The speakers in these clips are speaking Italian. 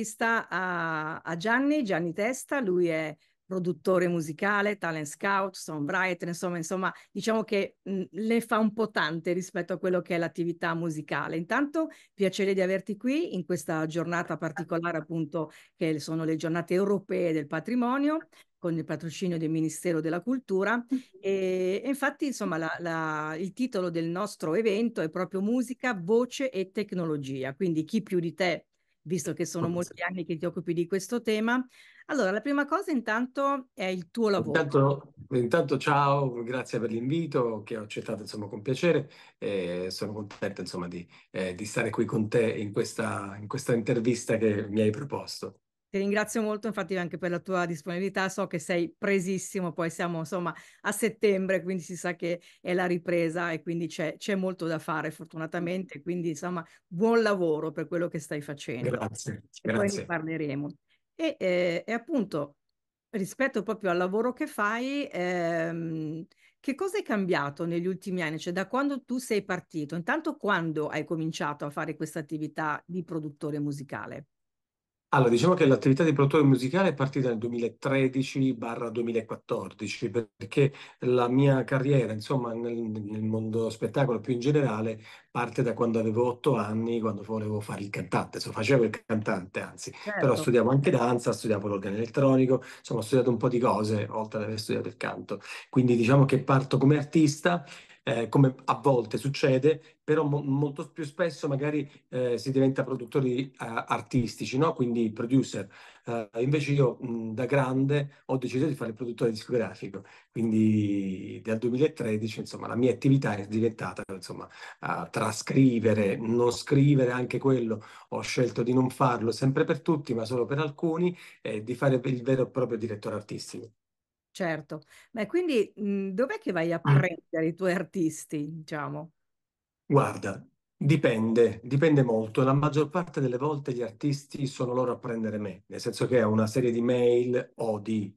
un'intervista a, a Gianni, Gianni Testa, lui è produttore musicale, talent scout, songwriter, insomma, insomma, diciamo che mh, le fa un po' tante rispetto a quello che è l'attività musicale. Intanto piacere di averti qui in questa giornata particolare, appunto, che sono le giornate europee del patrimonio con il patrocinio del Ministero della Cultura e, e infatti insomma la, la, il titolo del nostro evento è proprio musica, voce e tecnologia, quindi chi più di te visto che sono molti anni che ti occupi di questo tema. Allora, la prima cosa intanto è il tuo lavoro. Intanto, intanto ciao, grazie per l'invito che ho accettato insomma con piacere eh, sono contento insomma di, eh, di, stare qui con te in questa, in questa intervista che mi hai proposto. Ti ringrazio molto infatti anche per la tua disponibilità, so che sei presissimo, poi siamo insomma a settembre, quindi si sa che è la ripresa e quindi c'è, c'è molto da fare fortunatamente, quindi insomma buon lavoro per quello che stai facendo. Grazie, e grazie. Poi ne parleremo. E, eh, e, appunto rispetto proprio al lavoro che fai, ehm, che cosa è cambiato negli ultimi anni, cioè da quando tu sei partito, intanto quando hai cominciato a fare questa attività di produttore musicale? Allora, diciamo che l'attività di produttore musicale è partita nel 2013-2014, perché la mia carriera, insomma, nel, nel mondo spettacolo più in generale, parte da quando avevo otto anni, quando volevo fare il cantante, insomma, facevo il cantante, anzi, però Certo. studiavo anche danza, studiavo l'organo elettronico, insomma, ho studiato un po' di cose, oltre ad aver studiato il canto. Quindi diciamo che parto come artista eh, come a volte succede, però mo- molto più spesso magari eh, si diventa produttori eh, artistici, no? quindi producer. Eh, invece io mh, da grande ho deciso di fare il produttore discografico, quindi dal 2013 insomma, la mia attività è diventata insomma, tra scrivere, non scrivere, anche quello ho scelto di non farlo sempre per tutti, ma solo per alcuni, e di fare il vero e proprio direttore artistico. Certo. ma quindi, mhmm, dov'è che vai a ah. prendere i tuoi artisti, diciamo? Guarda, dipende, dipende molto. La maggior parte delle volte gli artisti sono loro a prendere me, nel senso che ho una serie di mail o di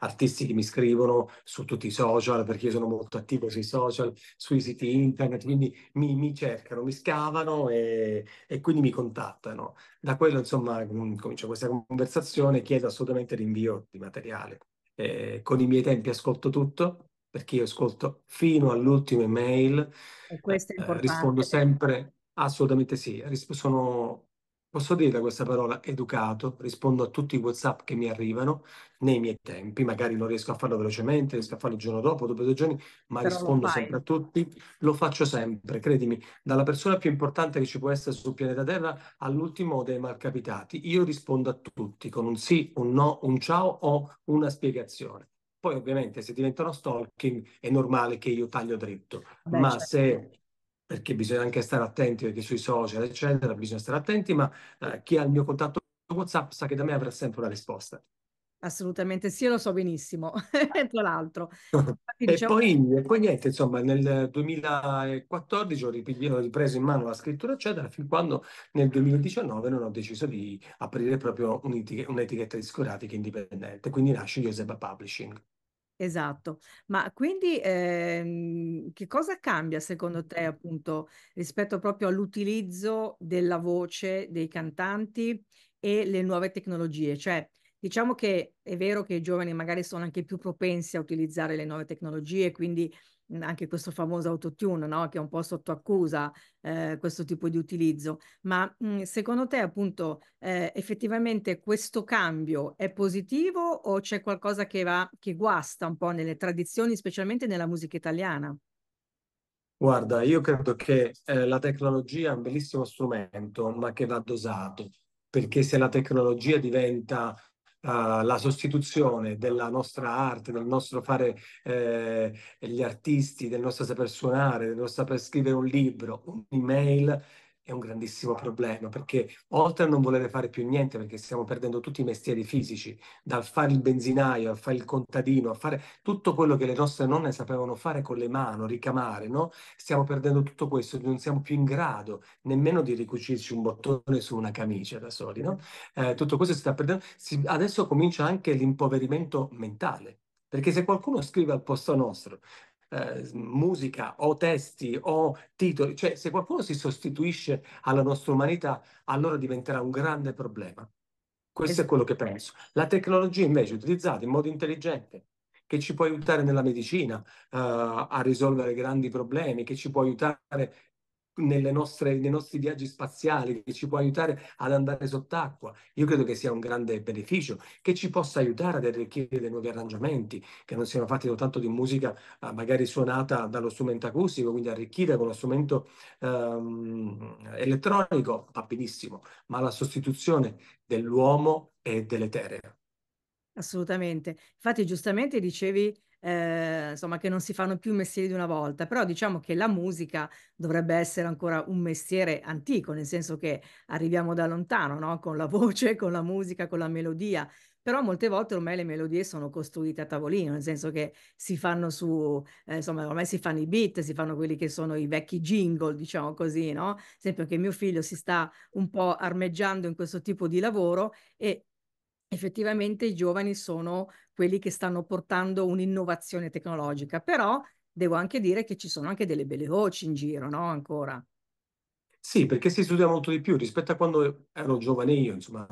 artisti che mi scrivono su tutti i social, perché io sono molto attivo sui social, sui siti internet, quindi mi mi cercano, mi scavano e e quindi mi contattano. Da quello insomma, comincio questa conversazione e chiedo assolutamente l'invio di materiale eh, con i miei tempi ascolto tutto, perché io ascolto fino all'ultimo email, e questo è eh, importante. rispondo sempre, assolutamente sì, sono Posso dirla questa parola educato, rispondo a tutti i WhatsApp che mi arrivano nei miei tempi, magari non riesco a farlo velocemente, riesco a farlo il giorno dopo, dopo due giorni, ma Però rispondo sempre a tutti, lo faccio sempre, credimi, dalla persona più importante che ci può essere sul pianeta Terra all'ultimo dei malcapitati, io rispondo a tutti con un sì, un no, un ciao o una spiegazione. Poi ovviamente se diventano stalking è normale che io taglio dritto, Beh, ma certo. se perché bisogna anche stare attenti, perché sui social, eccetera, bisogna stare attenti, ma eh, chi ha il mio contatto WhatsApp sa che da me avrà sempre una risposta. Assolutamente sì, lo so benissimo, tra l'altro. e, diciamo... poi, e, poi, niente, insomma, nel 2014 ho, ripreso in mano la scrittura, eccetera, fin quando nel 2019 non ho deciso di aprire proprio un'etic- un'etichetta discografica indipendente, quindi nasce Giuseppe Publishing. Esatto, ma quindi ehm, che cosa cambia secondo te appunto rispetto proprio all'utilizzo della voce dei cantanti e le nuove tecnologie? Cioè, diciamo che è vero che i giovani magari sono anche più propensi a utilizzare le nuove tecnologie, quindi Mhmm, anche questo famoso autotune, no? che è un po' sotto accusa eh, questo tipo di utilizzo, ma mh, mhmm, secondo te appunto eh, effettivamente questo cambio è positivo o c'è qualcosa che, va, che guasta un po' nelle tradizioni, specialmente nella musica italiana? Guarda, io credo che eh, la tecnologia è un bellissimo strumento, ma che va dosato, perché se la tecnologia diventa Uh, la sostituzione della nostra arte, del nostro fare eh, gli artisti, del nostro saper suonare, del nostro saper scrivere un libro, un'email è un grandissimo problema perché oltre a non volere fare più niente perché stiamo perdendo tutti i mestieri fisici, dal fare il benzinaio a fare il contadino, a fare tutto quello che le nostre nonne sapevano fare con le mani, ricamare, no? Stiamo perdendo tutto questo, non siamo più in grado nemmeno di ricucirci un bottone su una camicia da soli, no? Eh, tutto questo si sta perdendo. Si, adesso comincia anche l'impoverimento mentale. Perché se qualcuno scrive al posto nostro, eh, musica o testi o titoli, cioè se qualcuno si sostituisce alla nostra umanità, allora diventerà un grande problema. Questo è quello che esatto. penso. La tecnologia invece utilizzata in modo intelligente, che ci può aiutare nella medicina uh, a risolvere grandi problemi, che ci può aiutare nelle nostre, nei nostri viaggi spaziali, che ci può aiutare ad andare sott'acqua. Io credo che sia un grande beneficio, che ci possa aiutare ad arricchire dei nuovi arrangiamenti, che non siano fatti soltanto di musica eh, magari suonata dallo strumento acustico, quindi arricchita con lo strumento ehm, elettronico, va benissimo, ma la sostituzione dell'uomo e dell'etereo. Assolutamente. Infatti, giustamente dicevi Ehm, insomma, che non si fanno più mestieri di una volta, però diciamo che la musica dovrebbe essere ancora un mestiere antico, nel senso che arriviamo da lontano, no? Con la voce, con la musica, con la melodia, però molte volte ormai le melodie sono costruite a tavolino, nel senso che si fanno su, eh, insomma, ormai si fanno i beat, si fanno quelli che sono i vecchi jingle, diciamo così, no? Sempre che mio figlio si sta un po' armeggiando in questo tipo di lavoro e effettivamente i giovani sono quelli che stanno portando un'innovazione tecnologica, però devo anche dire che ci sono anche delle belle voci in giro, no? Ancora. Sì, perché si studia molto di più rispetto a quando ero giovane io, insomma,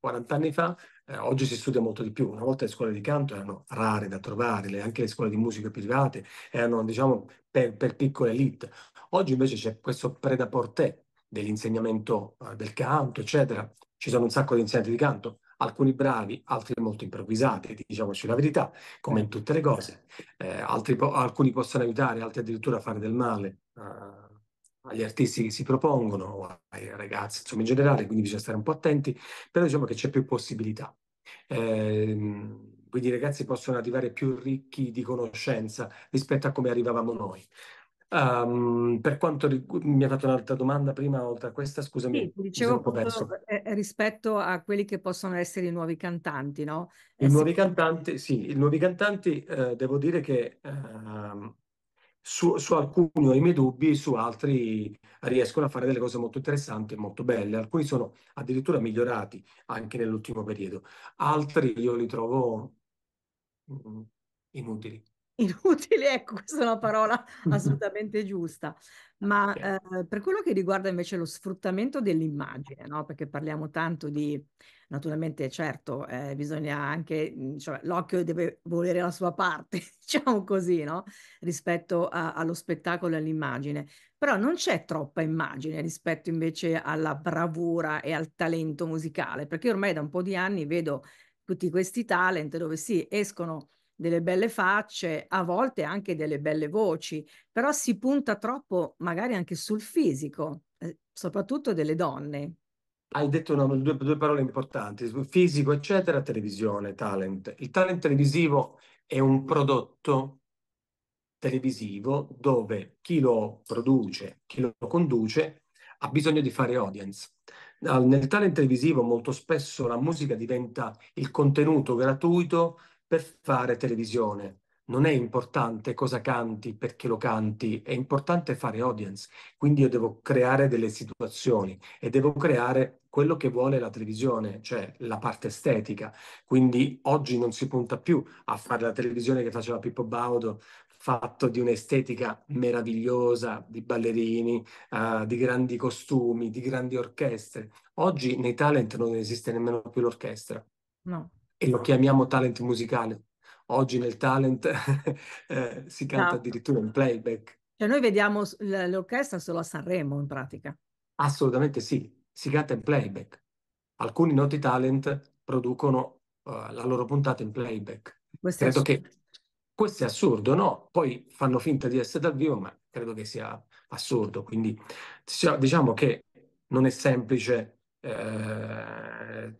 40 anni fa, eh, oggi si studia molto di più. Una volta le scuole di canto erano rare da trovare, le, anche le scuole di musica private erano, diciamo, per, per piccole elite. Oggi invece c'è questo preda portè dell'insegnamento eh, del canto, eccetera. Ci sono un sacco di insegnanti di canto, alcuni bravi, altri molto improvvisati, diciamoci la verità, come in certo. tutte le cose. Eh, altri, alcuni possono aiutare, altri addirittura fare del male eh, agli artisti che si propongono, ai ragazzi, insomma in generale, quindi bisogna stare un po' attenti, però diciamo che c'è più possibilità. Eh, quindi i ragazzi possono arrivare più ricchi di conoscenza rispetto a come arrivavamo noi. Um, per quanto riguarda, mi ha fatto un'altra domanda prima, oltre a questa, scusami. Sì, dicevo appunto, eh, eh, rispetto a quelli che possono essere i nuovi cantanti, no? I eh, nuovi cantanti, sì, i nuovi cantanti, eh, devo dire che ehm, su, su, alcuni ho i miei dubbi, su altri riescono a fare delle cose molto interessanti e molto belle. Alcuni sono addirittura migliorati anche nell'ultimo periodo, altri io li trovo mm, inutili. Inutile, ecco, questa è una parola assolutamente giusta. Ma eh, per quello che riguarda invece lo sfruttamento dell'immagine, no? perché parliamo tanto di, naturalmente, certo, eh, bisogna anche, cioè, l'occhio deve volere la sua parte, diciamo così, no? rispetto a, allo spettacolo e all'immagine. Però non c'è troppa immagine rispetto invece alla bravura e al talento musicale, perché ormai da un po' di anni vedo tutti questi talent dove sì, escono delle belle facce, a volte anche delle belle voci, però si punta troppo magari anche sul fisico, eh, soprattutto delle donne. Hai detto una, due, due parole importanti, fisico eccetera, televisione, talent. Il talent televisivo è un prodotto televisivo dove chi lo produce, chi lo conduce, ha bisogno di fare audience. Nel talent televisivo molto spesso la musica diventa il contenuto gratuito per fare televisione. Non è importante cosa canti, perché lo canti, è importante fare audience. Quindi io devo creare delle situazioni e devo creare quello che vuole la televisione, cioè la parte estetica. Quindi oggi non si punta più a fare la televisione che faceva Pippo Baudo, fatto di un'estetica meravigliosa, di ballerini, uh, di grandi costumi, di grandi orchestre. Oggi nei talent non esiste nemmeno più l'orchestra. No, e lo chiamiamo talent musicale. Oggi nel talent eh, si canta no. Esatto. addirittura in playback. Cioè noi vediamo l'orchestra solo a Sanremo in pratica. Assolutamente sì, si canta in playback. Alcuni noti talent producono uh, la loro puntata in playback. Questo credo è assurdo. che questo è assurdo, no? Poi fanno finta di essere dal vivo, ma credo che sia assurdo. Quindi diciamo, diciamo che non è semplice eh,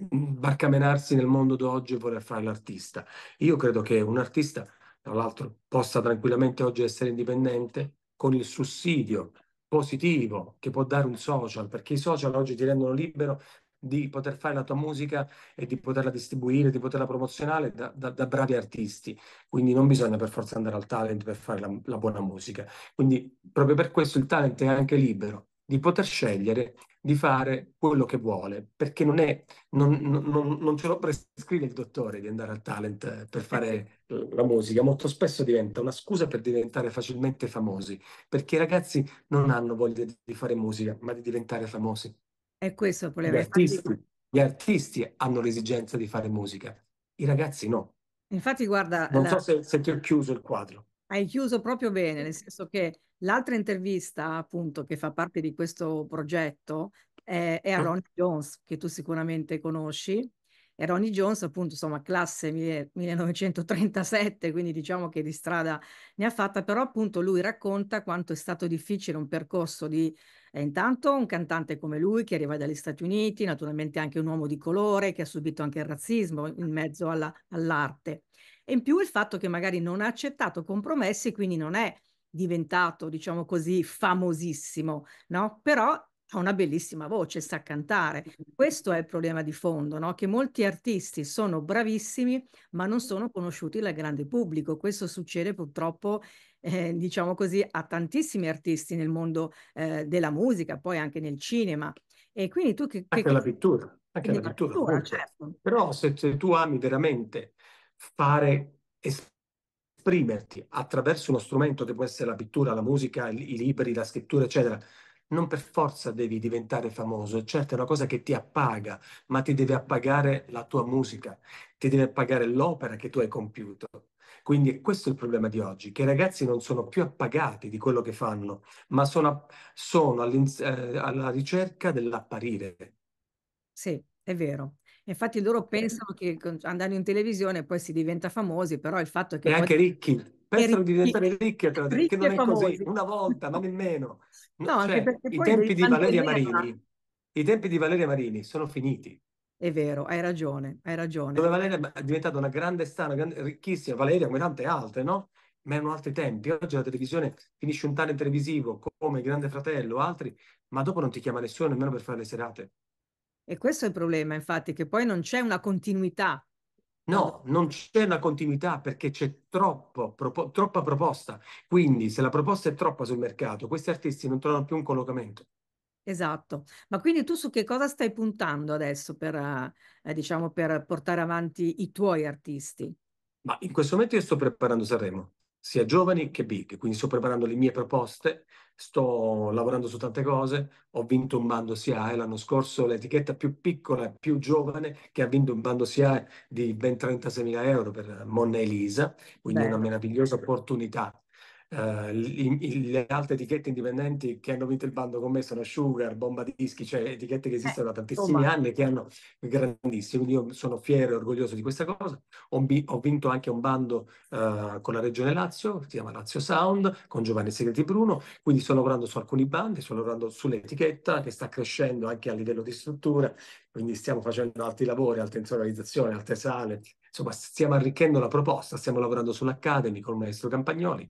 barcamenarsi nel mondo d'oggi e voler fare l'artista. Io credo che un artista, tra l'altro, possa tranquillamente oggi essere indipendente con il sussidio positivo che può dare un social, perché i social oggi ti rendono libero di poter fare la tua musica e di poterla distribuire, di poterla promozionare da, da, da bravi artisti. Quindi non bisogna per forza andare al talent per fare la, la buona musica. Quindi proprio per questo il talent è anche libero di poter scegliere di fare quello che vuole, perché non, è, non, non, non ce lo prescrive il dottore di andare al talent per fare la musica, molto spesso diventa una scusa per diventare facilmente famosi, perché i ragazzi non hanno voglia di fare musica, ma di diventare famosi. E questo voleva gli artisti, gli artisti hanno l'esigenza di fare musica, i ragazzi no. Infatti, guarda. Non la... so se, se, ti ho chiuso il quadro. Hai chiuso proprio bene, nel senso che l'altra intervista, appunto, che fa parte di questo progetto è, è a ah. Ronnie Jones, che tu sicuramente conosci. E Ronnie Jones, appunto, insomma, classe 1937, quindi diciamo che di strada ne ha fatta, però appunto lui racconta quanto è stato difficile un percorso di e eh, intanto un cantante come lui che arriva dagli Stati Uniti, naturalmente anche un uomo di colore che ha subito anche il razzismo in mezzo alla, all'arte e in più il fatto che magari non ha accettato compromessi, quindi non è diventato, diciamo così, famosissimo, no? Però ha una bellissima voce, sa cantare. Questo è il problema di fondo, no? che molti artisti sono bravissimi ma non sono conosciuti dal grande pubblico. Questo succede purtroppo, eh, diciamo così, a tantissimi artisti nel mondo eh, della musica, poi anche nel cinema. E quindi tu che... anche che... la pittura, anche la pittura. pittura certo. Però se, se tu ami veramente fare esprimerti attraverso uno strumento che può essere la pittura, la musica, i libri, la scrittura, eccetera. Non per forza devi diventare famoso, certo è una cosa che ti appaga, ma ti deve appagare la tua musica, ti deve appagare l'opera che tu hai compiuto. Quindi questo è il problema di oggi, che i ragazzi non sono più appagati di quello che fanno, ma sono, sono eh, alla ricerca dell'apparire. Sì, è vero. Infatti loro pensano che andando in televisione poi si diventa famosi, però il fatto è che... E anche ricchi. Pensano di diventare ricchi, ricchi che non è così, una volta, ma nemmeno. No, cioè, i tempi di Valeria Marini, ma... i tempi di Valeria Marini sono finiti. È vero, hai ragione, hai ragione. Dove Valeria è diventata una grande star, ricchissima, Valeria come tante altre, no? Ma erano altri tempi. Oggi la televisione finisce un talent televisivo come Grande Fratello o altri, ma dopo non ti chiama nessuno nemmeno per fare le serate. E questo è il problema, infatti, che poi non c'è una continuità. No, non c'è una continuità perché c'è troppo, propo, troppa proposta. Quindi se la proposta è troppa sul mercato, questi artisti non trovano più un collocamento. Esatto, ma quindi tu su che cosa stai puntando adesso per, eh, diciamo, per portare avanti i tuoi artisti? Ma in questo momento io sto preparando Sanremo sia giovani che big, quindi sto preparando le mie proposte, sto lavorando su tante cose, ho vinto un bando SIAE l'anno scorso, l'etichetta più piccola e più giovane che ha vinto un bando SIAE di ben 36.000 euro per Monna Elisa, quindi Beh. una meravigliosa opportunità Uh, i, le altre etichette indipendenti che hanno vinto il bando con me sono Sugar, Bomba Dischi, cioè etichette che eh, esistono da tantissimi oh, anni che hanno grandissimi. io sono fiero e orgoglioso di questa cosa. Ho, ho vinto anche un bando uh, con la Regione Lazio, si chiama Lazio Sound, con Giovanni Segreti Bruno. Quindi sto lavorando su alcuni bandi, sto lavorando sull'etichetta che sta crescendo anche a livello di struttura. Quindi stiamo facendo altri lavori, altre insonorizzazioni, altre sale, Insomma, stiamo arricchendo la proposta, stiamo lavorando sull'Academy con il maestro Campagnoli,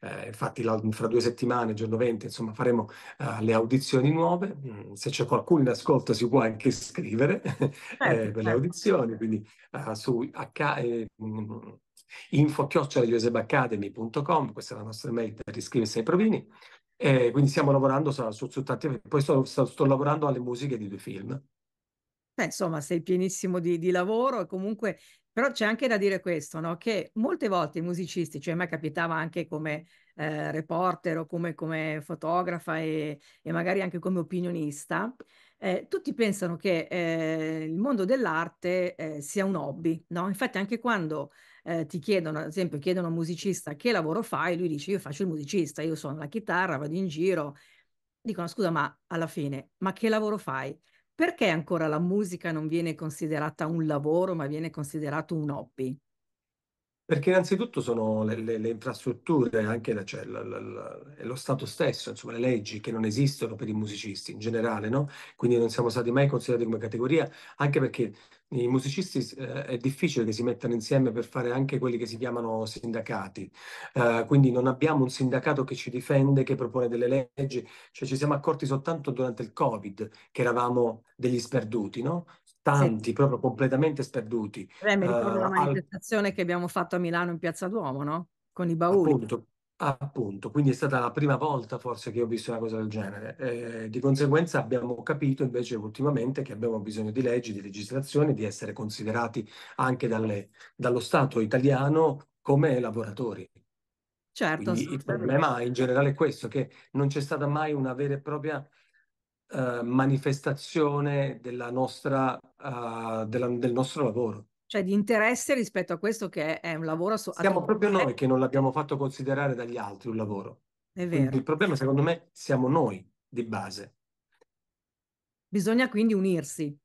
eh, infatti la, fra due settimane, giorno 20, insomma, faremo uh, le audizioni nuove, mm, se c'è qualcuno in ascolto si può anche iscrivere eh, eh, per le certo. audizioni, quindi uh, su eh, mm, info-giosebacademy.com, questa è la nostra mail per iscriversi ai provini, eh, quindi stiamo lavorando su, su, su tanti, poi sto, sto, sto, lavorando alle musiche di due film. Beh, insomma, sei pienissimo di, di lavoro e comunque però c'è anche da dire questo, no? che molte volte i musicisti, cioè a me capitava anche come eh, reporter o come, come fotografa e, e, magari anche come opinionista, eh, tutti pensano che eh, il mondo dell'arte eh, sia un hobby, no? Infatti anche quando eh, ti chiedono, ad esempio, chiedono a un musicista che lavoro fai, lui dice io faccio il musicista, io suono la chitarra, vado in giro, dicono scusa ma alla fine, ma che lavoro fai? perché ancora la musica non viene considerata un lavoro, ma viene considerato un hobby? Perché innanzitutto sono le, le, le infrastrutture, anche la, cioè, la, la, lo Stato stesso, insomma le leggi che non esistono per i musicisti in generale, no? Quindi non siamo stati mai considerati come categoria, anche perché i musicisti eh, è difficile che si mettano insieme per fare anche quelli che si chiamano sindacati, eh, quindi non abbiamo un sindacato che ci difende, che propone delle leggi, cioè ci siamo accorti soltanto durante il Covid che eravamo degli sperduti, no? tanti, sì. proprio completamente sperduti. Beh, mi ricordo uh, la manifestazione al... che abbiamo fatto a Milano in Piazza Duomo, no? Con i bauli. Appunto, appunto, quindi è stata la prima volta forse che ho visto una cosa del genere. Eh, di conseguenza abbiamo capito invece ultimamente che abbiamo bisogno di leggi, di legislazione, di essere considerati anche dalle, dallo Stato italiano come lavoratori. Certo, Quindi il problema in generale è questo, che non c'è stata mai una vera e propria eh, manifestazione della nostra, uh, della, del nostro lavoro. Cioè di interesse rispetto a questo che è un lavoro... So- siamo proprio noi che non l'abbiamo eh. fatto considerare dagli altri un lavoro. È vero. Quindi il problema secondo me siamo noi di base. Bisogna quindi unirsi.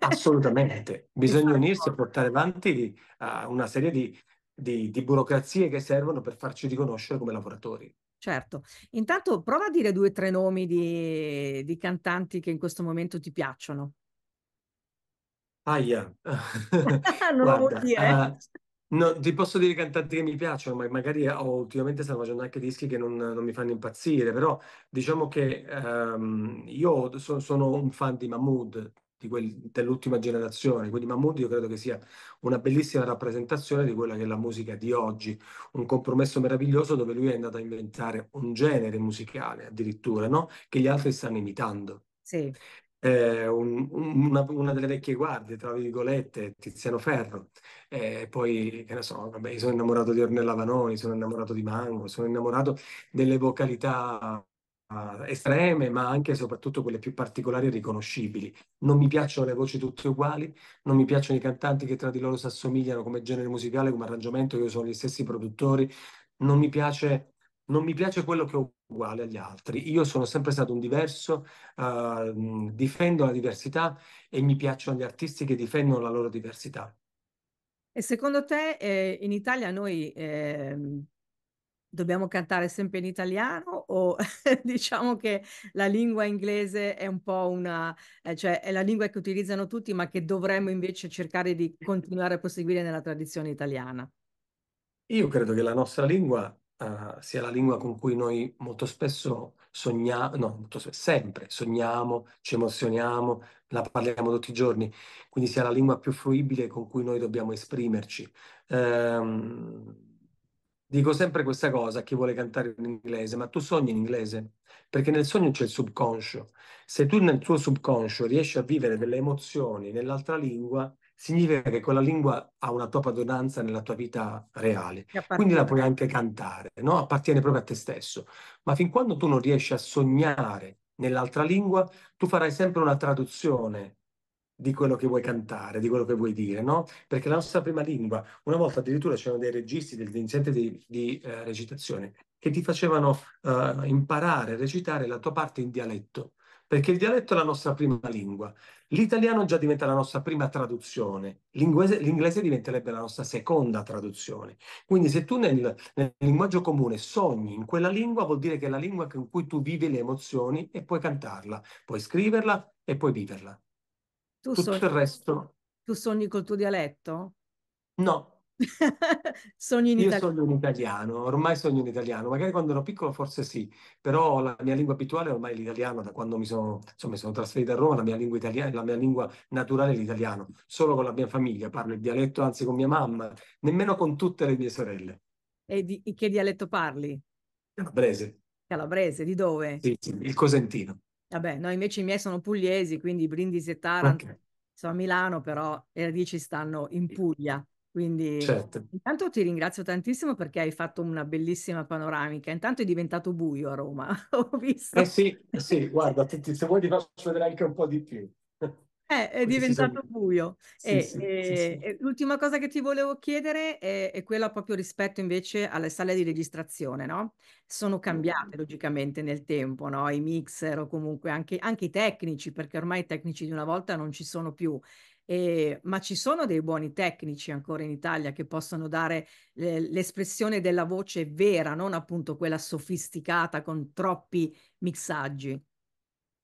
Assolutamente, bisogna esatto. unirsi e portare avanti uh, una serie di, di, di burocrazie che servono per farci riconoscere come lavoratori. Certo, intanto prova a dire due o tre nomi di, di cantanti che in questo momento ti piacciono. Aia, Non lo vuol guarda, dire. eh, no, ti posso dire i cantanti che mi piacciono, ma magari ho- ah, ultimamente stanno facendo anche dischi che non, non mi fanno impazzire, però diciamo che ehm, io so- sono un fan di Mahmood, dell'ultima generazione, quindi Mahmood io credo che sia una bellissima rappresentazione di quella che è la musica di oggi, un compromesso meraviglioso dove lui è andato a inventare un genere musicale addirittura, no? che gli altri stanno imitando. Sì. Eh, un, una, una, delle vecchie guardie, tra virgolette, Tiziano Ferro, eh, poi che ne so, vabbè, sono innamorato di Ornella Vanoni, sono innamorato di Mango, sono innamorato delle vocalità eh, estreme, ma anche e soprattutto quelle più particolari e riconoscibili. Non mi piacciono le voci tutte uguali, non mi piacciono i cantanti che tra di loro si assomigliano come genere musicale, come arrangiamento, che sono gli stessi produttori, non mi piace, non mi piace quello che ho uguale agli altri. Io sono sempre stato un diverso, uh, difendo la diversità e mi piacciono gli artisti che difendono la loro diversità. E secondo te eh, in Italia noi eh, dobbiamo cantare sempre in italiano o diciamo che la lingua inglese è un po' una, eh, cioè è la lingua che utilizzano tutti, ma che dovremmo invece cercare di continuare a proseguire nella tradizione italiana? Io credo che la nostra lingua eh, sia la lingua con cui noi molto spesso sogniamo, no, molto spesso, sempre sogniamo, ci emozioniamo, la parliamo tutti i giorni, quindi sia la lingua più fruibile con cui noi dobbiamo esprimerci. Ehm, Dico sempre questa cosa a chi vuole cantare in inglese, ma tu sogni in inglese? Perché nel sogno c'è il subconscio. Se tu nel tuo subconscio riesci a vivere delle emozioni nell'altra lingua, significa che quella lingua ha una tua padronanza nella tua vita reale. Quindi la puoi anche cantare, no? appartiene proprio a te stesso. Ma fin quando tu non riesci a sognare nell'altra lingua, tu farai sempre una traduzione di quello che vuoi cantare, di quello che vuoi dire, no? Perché la nostra prima lingua, una volta addirittura c'erano dei registi, degli insegnanti di, di eh, recitazione, che ti facevano eh, imparare a recitare la tua parte in dialetto, perché il dialetto è la nostra prima lingua. L'italiano già diventa la nostra prima traduzione, l'inglese, l'inglese diventerebbe la nostra seconda traduzione. Quindi se tu nel, nel, linguaggio comune sogni in quella lingua, vuol dire che è la lingua con cui tu vivi le emozioni e puoi cantarla, puoi scriverla e puoi viverla. Tu Tutto sogni, il resto. Tu sogni col tuo dialetto? No. sogni in Io italiano? sogno in italiano, ormai sogno in italiano, magari quando ero piccolo forse sì, però la mia lingua abituale è ormai l'italiano, da quando mi sono, insomma, mi sono trasferito a Roma, la mia lingua italiana, la mia lingua naturale è l'italiano, solo con la mia famiglia, parlo il dialetto anzi con mia mamma, nemmeno con tutte le mie sorelle. E di che dialetto parli? Calabrese. Calabrese, di dove? Sì, sì, il Cosentino. Vabbè, no, invece i miei sono pugliesi, quindi Brindisi e Taranto, okay. sono a Milano, però le radici stanno in Puglia. Quindi certo. intanto ti ringrazio tantissimo perché hai fatto una bellissima panoramica. Intanto è diventato buio a Roma, ho visto. Eh sì, eh sì guarda, se vuoi ti faccio vedere anche un po' di più. Eh, è diventato buio. Sì, e, sì, e, sì, e l'ultima cosa che ti volevo chiedere è, è, quella proprio rispetto invece alle sale di registrazione, no? Sono cambiate logicamente nel tempo, no? I mixer o comunque anche, anche i tecnici, perché ormai i tecnici di una volta non ci sono più. Eh, ma ci sono dei buoni tecnici ancora in Italia che possono dare eh, l'espressione della voce vera, non appunto quella sofisticata con troppi mixaggi.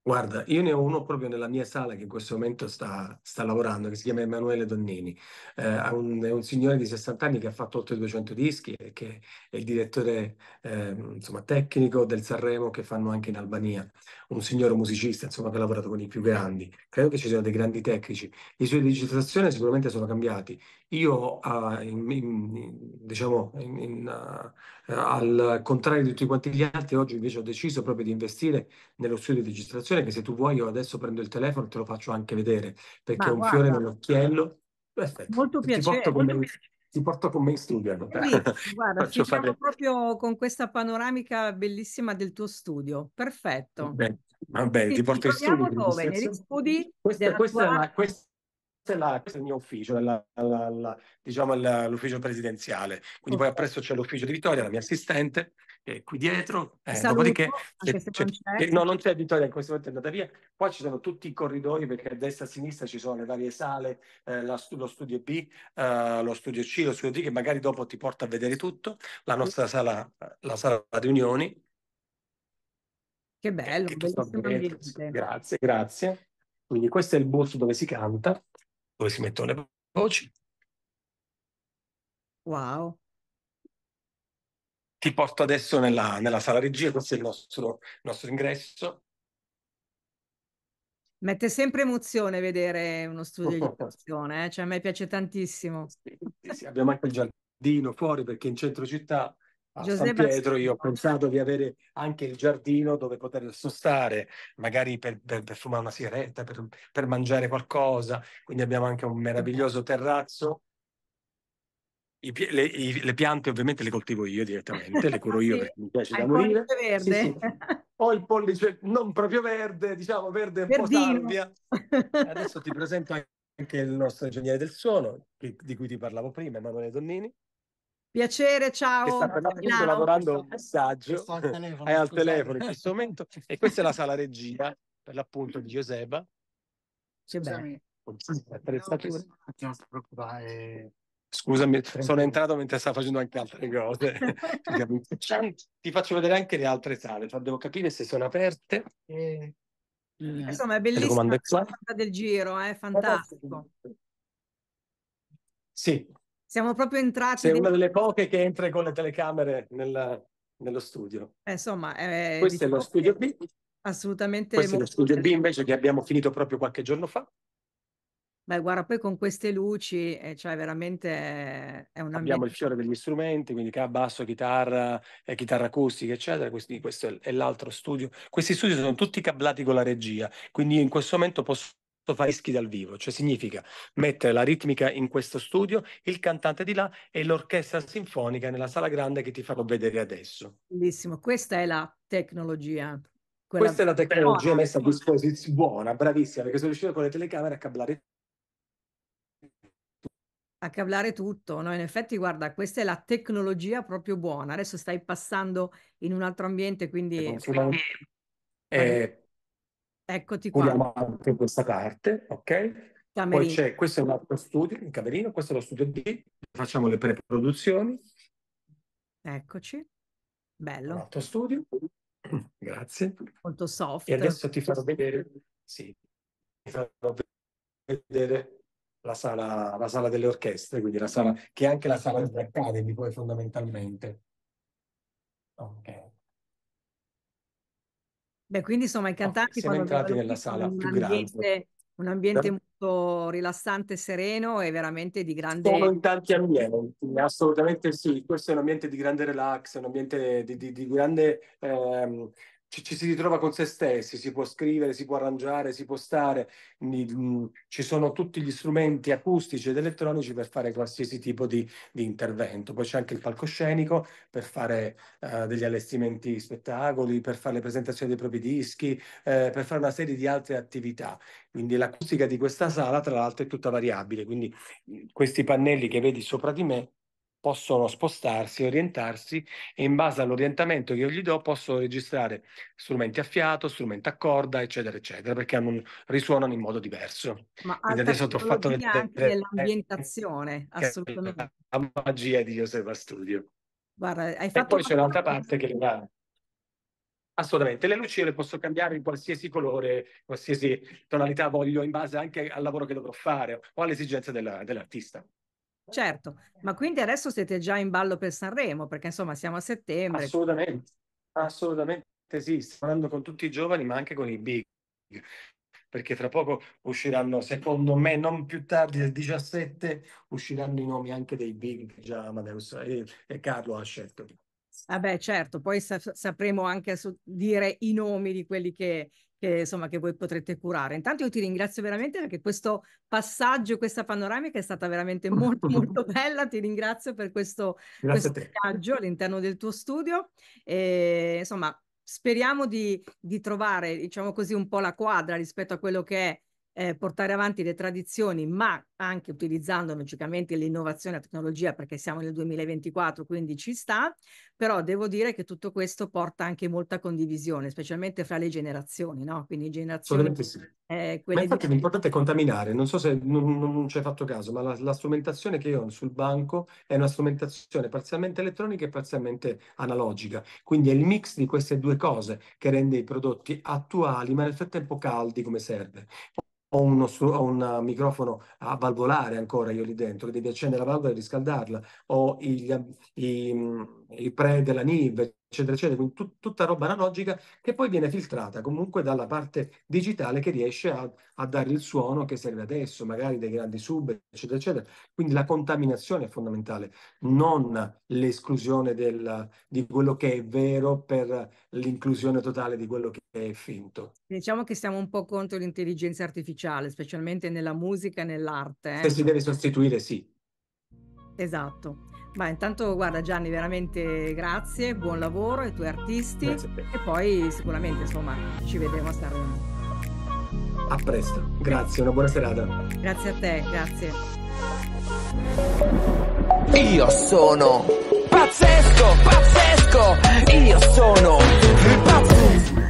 Guarda, io ne ho uno proprio nella mia sala che in questo momento sta, sta lavorando, che si chiama Emanuele Donnini. Eh, è un, è un signore di 60 anni che ha fatto oltre 200 dischi e che è il direttore eh, insomma, tecnico del Sanremo che fanno anche in Albania. Un signore musicista, insomma, che ha lavorato con i più grandi. Credo che ci siano dei grandi tecnici. I suoi registrazioni sicuramente sono cambiati. Io, ah, in- in- diciamo, in- in, ah, al contrario di tutti quanti gli altri, oggi invece ho deciso proprio di investire nello studio di registrazione collezione che se tu vuoi io adesso prendo il telefono e te lo faccio anche vedere, perché Ma è un guarda, fiore nell'occhiello. Perfetto. Molto piacere. Ti porto con me, in studio. Allora. Sì, guarda, fare... proprio con questa panoramica bellissima del tuo studio. Perfetto. Beh, vabbè, sì, ti porto in studio. Dove? Negli studi? Questa, questa, tua... questa l'AX il mio ufficio, la, la, la, diciamo l'ufficio presidenziale. Quindi okay. poi appresso c'è l'ufficio di Vittoria, la mia assistente, che è qui dietro. Eh, dopodiché, c'è, c'è, c'è, no, non c'è Vittoria, in questo momento è andata via. Qua ci sono tutti i corridoi, perché a destra e a sinistra ci sono le varie sale, eh, lo studio B, eh, lo studio C, lo studio D, che magari dopo ti porta a vedere tutto, la nostra sala, la sala riunioni. Che bello, che, che grazie, grazie. Quindi questo è il bus dove si canta dove si mettono le voci. Wow. Ti porto adesso nella, nella sala regia, questo è il nostro, il nostro ingresso. Mette sempre emozione vedere uno studio di emozione, eh? cioè a me piace tantissimo. Sì, sì, abbiamo anche il giardino fuori perché in centro città a Giuseppe... San Pietro io ho pensato di avere anche il giardino dove poter sostare, magari per, per, per fumare una sigaretta, per, per, mangiare qualcosa. Quindi abbiamo anche un meraviglioso terrazzo. I, le, i, le, piante ovviamente le coltivo io direttamente, le curo io sì, perché mi piace da morire. Verde. Sì, sì. Ho il pollice non proprio verde, diciamo verde un Verdino. po' salvia. Adesso ti presento anche il nostro ingegnere del suono, di cui ti parlavo prima, Emanuele Donnini. Piacere, ciao. Sta parlando, lavorando un messaggio. Al telefono, è al telefono in questo momento. E questa è la sala regia, per l'appunto, di Giuseba. Sì, bene. Attrezzature. Non ti preoccupare. Eh. Scusami, sono entrato mentre stavo facendo anche altre cose. Ti faccio vedere anche le altre sale, devo capire se sono aperte. E... Eh. Insomma, è bellissima la del giro, è eh? eh fantastico. Sì, siamo proprio entrati... Sei dentro... una delle poche che entra con le telecamere nella, nello studio. Eh, insomma, eh, questo diciamo è lo studio B. Assolutamente. Questo è lo studio B invece che abbiamo finito proprio qualche giorno fa. Beh, guarda, poi con queste luci, eh, cioè veramente eh, è, un Abbiamo il fiore degli strumenti, quindi basso, chitarra, eh, chitarra acustica, eccetera. Questi, questo è l'altro studio. Questi studi sono tutti cablati con la regia, quindi in questo momento posso fa rischi dal vivo, cioè significa mettere la ritmica in questo studio, il cantante di là e l'orchestra sinfonica nella sala grande che ti farò vedere adesso. Bellissimo, questa è la tecnologia. Quella... Questa è la tecnologia buona. messa a disposizione, buona, bravissima, perché sono riuscito con le telecamere a cablare a cablare tutto, no? In effetti, guarda, questa è la tecnologia proprio buona. Adesso stai passando in un altro ambiente, quindi... Eh, Eccoti qua. Vogliamo anche questa parte, ok? Camerino. Poi c'è, questo è un altro studio, in camerino, questo è lo studio D, facciamo le preproduzioni. Eccoci, bello. Un altro studio, grazie. Molto soft. E adesso ti farò vedere, sì, ti farò vedere la sala, la sala delle orchestre, quindi la sala, che è anche la sala delle Academy poi fondamentalmente. Ok. Beh, quindi insomma i cantanti... No, siamo entrati nella sala più ambiente, grande. Un ambiente molto rilassante, sereno e veramente di grande... Sono in tanti ambienti, assolutamente sì. Questo è un ambiente di grande relax, un ambiente di, di, di grande... Ehm ci, ci, si ritrova con se stessi, si può scrivere, si può arrangiare, si può stare, mm, ci sono tutti gli strumenti acustici ed elettronici per fare qualsiasi tipo di, di intervento. Poi c'è anche il palcoscenico per fare uh, degli allestimenti spettacoli, per fare le presentazioni dei propri dischi, eh, per fare una serie di altre attività. Quindi l'acustica di questa sala, tra l'altro, è tutta variabile, quindi mm, questi pannelli che vedi sopra di me possono spostarsi, orientarsi e in base all'orientamento che io gli do posso registrare strumenti a fiato, strumenti a corda, eccetera, eccetera, perché un, risuonano in modo diverso. Ma adesso ti ho fatto vedere anche dell'ambientazione, assolutamente. La magia di Joseph Studio. Guarda, e poi c'è un'altra parte che va. Assolutamente, le luci le posso cambiare in qualsiasi colore, qualsiasi tonalità voglio, in base anche al lavoro che dovrò fare o all'esigenza esigenze dell'artista. Certo, ma quindi adesso siete già in ballo per Sanremo, perché insomma siamo a settembre. Assolutamente, assolutamente sì, stiamo andando con tutti i giovani, ma anche con i big, perché fra poco usciranno, secondo me, non più tardi del 17, usciranno i nomi anche dei big già Amadeus e, e Carlo ha scelto. Vabbè, ah certo, poi sa- sapremo anche su- dire i nomi di quelli che, che, insomma, che voi potrete curare. Intanto io ti ringrazio veramente perché questo passaggio, questa panoramica è stata veramente molto molto bella, ti ringrazio per questo, Grazie questo viaggio all'interno del tuo studio. E, insomma, speriamo di, di trovare, diciamo così, un po' la quadra rispetto a quello che è eh, portare avanti le tradizioni, ma anche utilizzando logicamente l'innovazione e la tecnologia, perché siamo nel 2024, quindi ci sta, però devo dire che tutto questo porta anche molta condivisione, specialmente fra le generazioni, no? Quindi generazioni... Sì. Eh, ma infatti di... l'importante è contaminare, non so se non, non ci hai fatto caso, ma la, la strumentazione che io ho sul banco è una strumentazione parzialmente elettronica e parzialmente analogica, quindi è il mix di queste due cose che rende i prodotti attuali, ma nel frattempo caldi come serve ho, uno, ho un microfono a valvolare ancora io lì dentro, devi accendere la valvola e riscaldarla, ho il, i, i pre della NIV, eccetera, eccetera, quindi tut- tutta roba analogica che poi viene filtrata comunque dalla parte digitale che riesce a, a dare il suono che serve adesso, magari dei grandi sub, eccetera, eccetera. Quindi la contaminazione è fondamentale, non l'esclusione del, di quello che è vero per l'inclusione totale di quello che è finto. Diciamo che siamo un po' contro l'intelligenza artificiale, specialmente nella musica e nell'arte. Eh? Se si deve sostituire, sì. Esatto. Ma intanto guarda Gianni, veramente grazie, buon lavoro ai tuoi artisti e poi sicuramente insomma ci vedremo a Sanremo. A presto, grazie, una buona serata. Grazie a te, grazie. Io sono pazzesco, pazzesco, io sono pazzesco.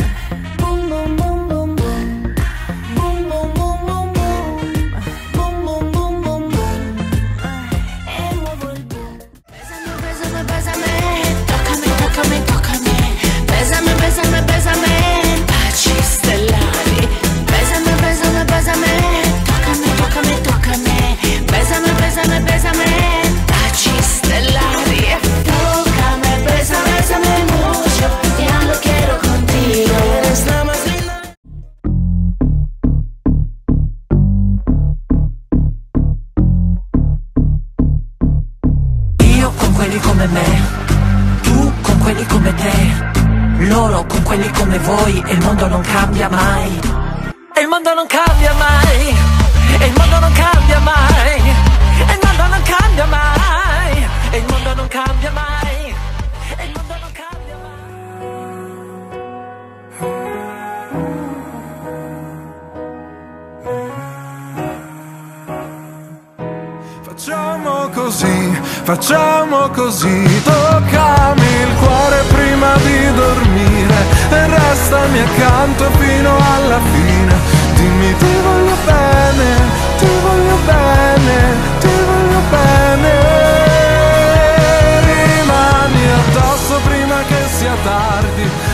quelli come te Loro con quelli come voi E il mondo non cambia mai E il mondo non cambia mai E il mondo non cambia mai E il mondo non cambia mai E il mondo non cambia mai Facciamo così Facciamo così, toccami il cuore prima di dormire E restami accanto fino alla fine Dimmi ti voglio bene, ti voglio bene, ti voglio bene Rimani addosso prima che sia tardi